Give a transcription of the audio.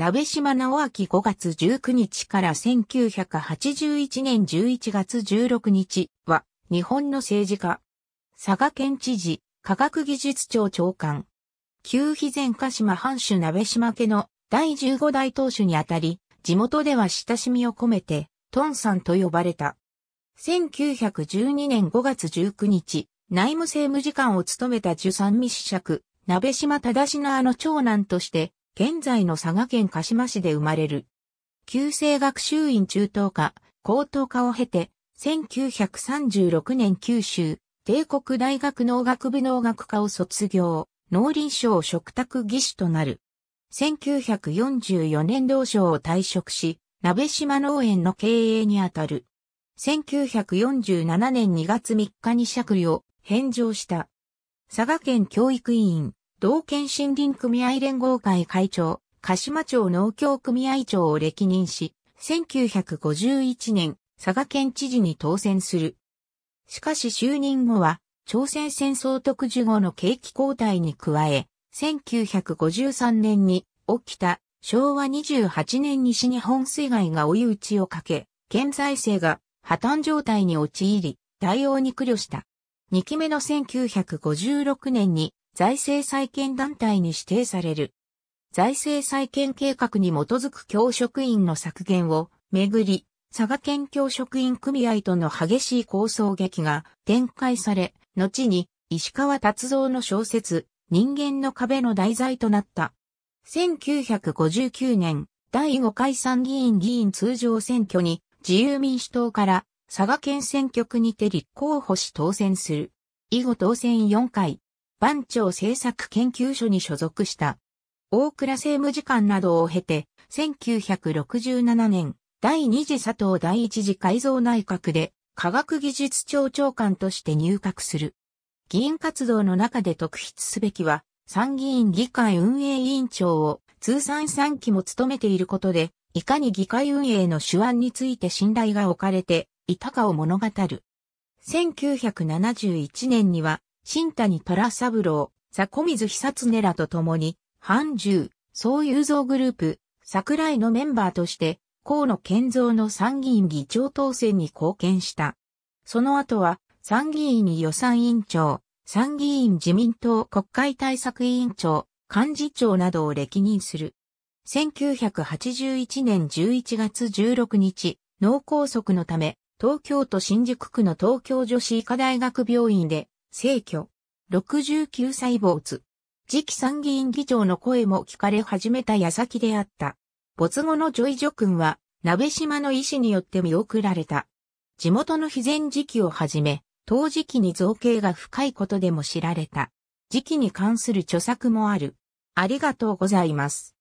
鍋島直明5月19日から1981年11月16日は、日本の政治家。佐賀県知事、科学技術庁長官。旧肥前鹿島藩主鍋島家の第15代当主にあたり、地元では親しみを込めて、トンさんと呼ばれた。1912年5月19日、内務政務次官を務めた受産未子爵、鍋島忠品の長男として、現在の佐賀県鹿島市で生まれる。旧制学習院中等科、高等科を経て、1936年九州、帝国大学農学部農学科を卒業、農林省嘱託技師となる。1944年同省を退職し、鍋島農園の経営にあたる。1947年2月3日に借りを返上した。佐賀県教育委員道県森林組合連合会会長、鹿島町農協組合長を歴任し、1951年、佐賀県知事に当選する。しかし就任後は、朝鮮戦争特需後の景気交代に加え、1953年に起きた昭和28年西日本水害が追い打ちをかけ、県財政が破綻状態に陥り、対応に苦慮した。2期目の1956年に財政再建団体に指定される。財政再建計画に基づく教職員の削減をめぐり、佐賀県教職員組合との激しい抗争劇が展開され、後に石川達造の小説、人間の壁の題材となった。1959年、第5回参議院議員通常選挙に自由民主党から佐賀県選挙区にて立候補し当選する。以後当選4回、番長政策研究所に所属した。大倉政務次官などを経て、1967年、第二次佐藤第一次改造内閣で、科学技術庁長官として入閣する。議員活動の中で特筆すべきは、参議院議会運営委員長を通算3期も務めていることで、いかに議会運営の手腕について信頼が置かれていたかを物語る。1971年には新谷虎三郎、迫水久常らと共に、半十、総有造グループ、桜井のメンバーとして、河野健三の参議院議長当選に貢献した。その後は、参議院予算委員長、参議院自民党国会対策委員長、幹事長などを歴任する。1981年11月16日、脳梗塞のため、東京都新宿区の東京女子医科大学病院で逝去。69歳没。次期参議院議長の声も聞かれ始めた矢先であった。没後のジョイジョ君は、鍋島の医師によって見送られた。地元の非前時期をはじめ、当時期に造形が深いことでも知られた。時期に関する著作もある。ありがとうございます。